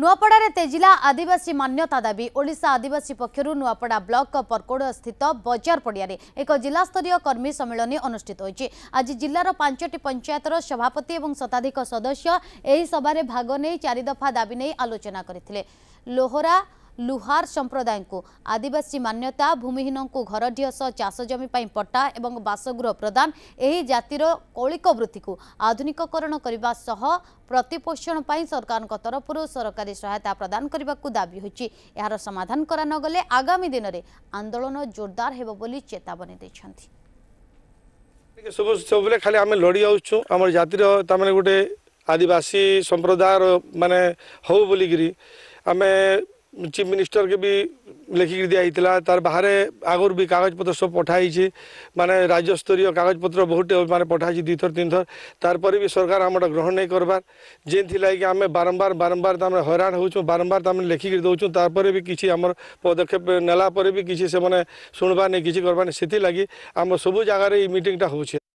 ନୂଆପଡ଼ାରେ ତେଜିଲା ଆଦିବାସୀ ମାନ୍ୟତା ଦାବି ଓଡ଼ିଶା ଆଦିବାସୀ ପକ୍ଷରୁ ନୂଆପଡ଼ା ବ୍ଲକ ପରକୋଡ଼ସ୍ଥିତ ବଜାର ପଡ଼ିଆରେ ଏକ ଜିଲ୍ଲାସ୍ତରୀୟ କର୍ମୀ ସମ୍ମିଳନୀ ଅନୁଷ୍ଠିତ ହୋଇଛି ଆଜି ଜିଲ୍ଲାର ପାଞ୍ଚଟି ପଞ୍ଚାୟତର ସଭାପତି ଏବଂ ଶତାଧିକ ସଦସ୍ୟ ଏହି ସଭାରେ ଭାଗ ନେଇ ଚାରିଦଫା ଦାବି ନେଇ ଆଲୋଚନା କରିଥିଲେ ଲୋହରା ଲୁହାର ସମ୍ପ୍ରଦାୟଙ୍କୁ ଆଦିବାସୀ ମାନ୍ୟତା ଭୂମିହୀନଙ୍କୁ ଘରଡିହ ସହ ଚାଷଜମି ପାଇଁ ପଟ୍ଟା ଏବଂ ବାସଗୃହ ପ୍ରଦାନ ଏହି ଜାତିର କୌଳିକ ବୃତ୍ତିକୁ ଆଧୁନିକକରଣ କରିବା ସହ ପ୍ରତିପୋଷଣ ପାଇଁ ସରକାରଙ୍କ ତରଫରୁ ସରକାରୀ ସହାୟତା ପ୍ରଦାନ କରିବାକୁ ଦାବି ହୋଇଛି ଏହାର ସମାଧାନ କରାନଗଲେ ଆଗାମୀ ଦିନରେ ଆନ୍ଦୋଳନ ଜୋରଦାର ହେବ ବୋଲି ଚେତାବନୀ ଦେଇଛନ୍ତି ସବୁ ସବୁବେଳେ ଖାଲି ଆମେ ଲଢ଼ି ଯାଉଛୁ ଆମର ଜାତିର ତାମାନେ ଗୋଟେ ଆଦିବାସୀ ସମ୍ପ୍ରଦାୟର ମାନେ ହଉ ବୋଲିକିରି ଆମେ চিফ মিনিষ্টরকে বি লেখিকি দিয়াইলা তার বাহারে আগর বি কাগজপত্র সব পঠাইছি মানে রাজ্যস্তরীয় কাগজপত্র বহুত মানে পঠাইছি দুইথর তিনথর তারপরে বি সরকার আমার গ্রহণ নাই করবার যেথিলাগি আমি বারম্বার বারম্বার তামে হইরাণ হচ্ছু বারম্বার তামে লেখিকি দৌছু তারপরে বি কিছু আমার পদক্ষেপ নেলা পরে বি কিছু সে শুনবার নেই কিছু করবার নেই সেগি আমার সবু জায়গায় এই মিটিংটা হচ্ছে